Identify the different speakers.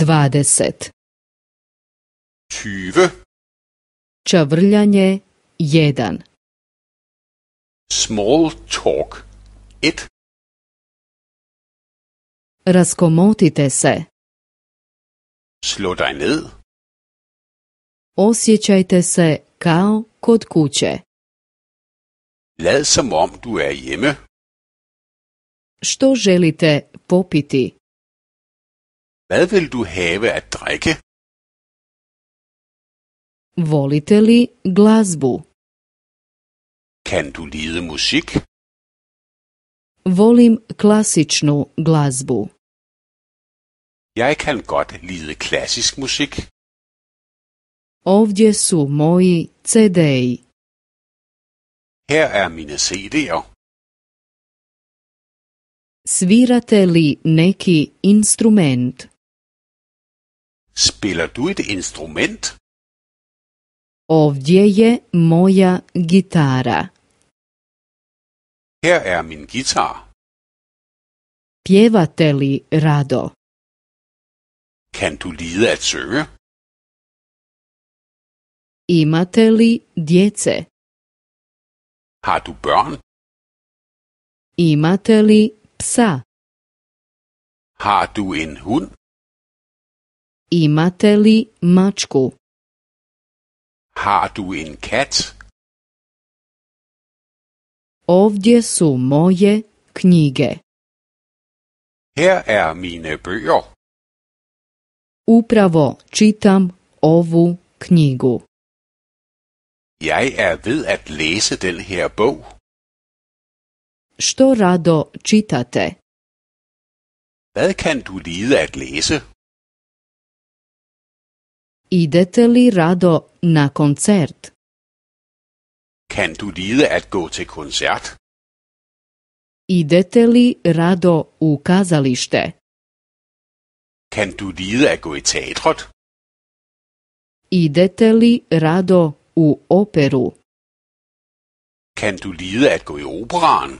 Speaker 1: Dvadeset.
Speaker 2: 20
Speaker 1: Čavrljanje Jedan.
Speaker 2: Small talk
Speaker 1: 1 Raskomotite se
Speaker 2: Slå daj ned
Speaker 1: Osjećajte se kao kod kuće
Speaker 2: Lad som om du er hjemme
Speaker 1: Što želite popiti?
Speaker 2: Hvad vil du have at drikke?
Speaker 1: Volite li glazbu?
Speaker 2: Kan du lide musik?
Speaker 1: Volim klasičnu glazbu.
Speaker 2: Jeg kan godt lide klassisk musik.
Speaker 1: Ovdje su moji CD-i.
Speaker 2: Her er mine CD'er.
Speaker 1: Svirate li neki instrument?
Speaker 2: Spela du et instrument?
Speaker 1: Ovdje je moja gitara.
Speaker 2: Her er min guitar.
Speaker 1: Pjevate li rado?
Speaker 2: Kan du lide at søge?
Speaker 1: Imate li djece?
Speaker 2: Har du børn?
Speaker 1: Imate li psa?
Speaker 2: Har du en hund?
Speaker 1: Imate li mačku?
Speaker 2: Har du en kat?
Speaker 1: Ovdje su moje knjige.
Speaker 2: Her er mine bøger.
Speaker 1: Upravo čitam ovu knjigu.
Speaker 2: Jeg er ved at læse den her bog.
Speaker 1: Što rado čitate?
Speaker 2: Hvad kan du lide at læse?
Speaker 1: Idete li rado na koncert?
Speaker 2: Kan du lide at gå til koncert?
Speaker 1: Idete li rado u kazalište?
Speaker 2: Kan du lide at gå i teatret?
Speaker 1: Idete li rado u operu?
Speaker 2: Kan du lide at gå i operan?